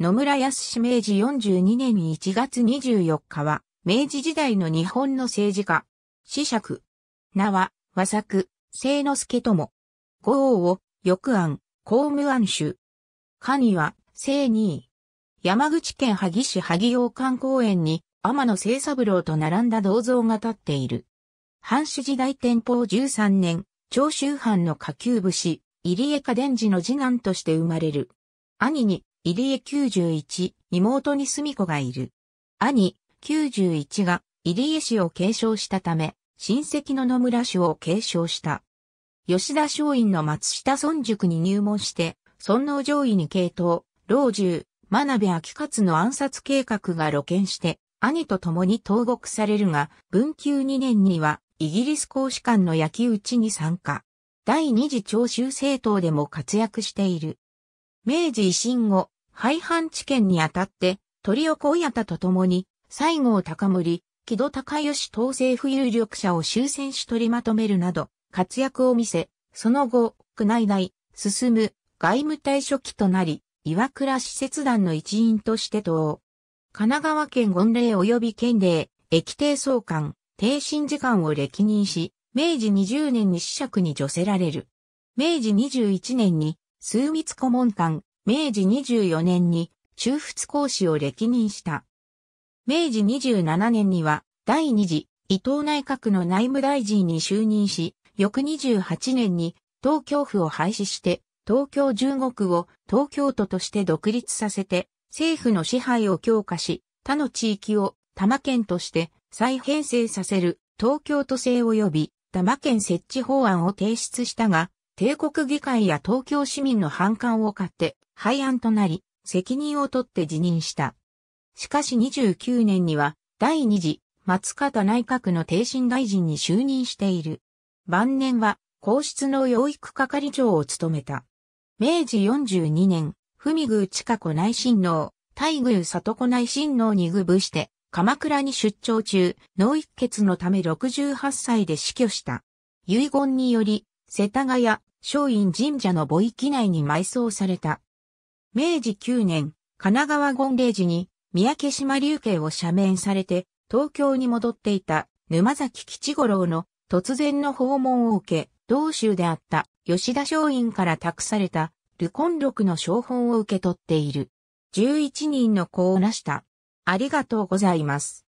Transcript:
野村康明治42年1月24日は、明治時代の日本の政治家、子爵、名は、和作、清之助とも。五王を、翌案、公務案主。下には、清二位。山口県萩市萩洋館公園に、天野清三郎と並んだ銅像が立っている。藩主時代天保13年、長州藩の下級武士、入江家伝寺の次男として生まれる。兄に、入江91、妹に住子がいる。兄、91が入江氏を継承したため、親戚の野村氏を継承した。吉田松陰の松下村塾に入門して、尊王上位に系統、老中、真鍋昭勝の暗殺計画が露見して、兄と共に投獄されるが、文久2年には、イギリス公使館の焼き討ちに参加。第二次徴収政党でも活躍している。明治維新後、廃藩置県にあたって、鳥を小田と共に、西郷隆盛、木戸隆義等政府有力者を終戦し取りまとめるなど、活躍を見せ、その後、宮内大、進む、外務大書記となり、岩倉使節団の一員として党。神奈川県御礼及び県令、駅定総監、定身時間を歴任し、明治20年に子爵に除せられる。明治21年に、数密顧問官、明治24年に修復講師を歴任した。明治27年には第二次伊藤内閣の内務大臣に就任し、翌28年に東京府を廃止して東京中国を東京都として独立させて政府の支配を強化し他の地域を多摩県として再編成させる東京都政及び多摩県設置法案を提出したが、帝国議会や東京市民の反感を買って廃案となり、責任を取って辞任した。しかし29年には、第2次、松方内閣の定心大臣に就任している。晩年は、皇室の養育係長を務めた。明治42年、文宮近子内親王、大宮里子内親王に具部して、鎌倉に出張中、脳一血のため68歳で死去した。遺言により、世田谷、松陰神社の墓域内に埋葬された。明治9年、神奈川権令寺に、三宅島流刑を赦免されて、東京に戻っていた沼崎吉五郎の突然の訪問を受け、同州であった吉田松陰から託された、ルコン録の商本を受け取っている。11人の子を成した。ありがとうございます。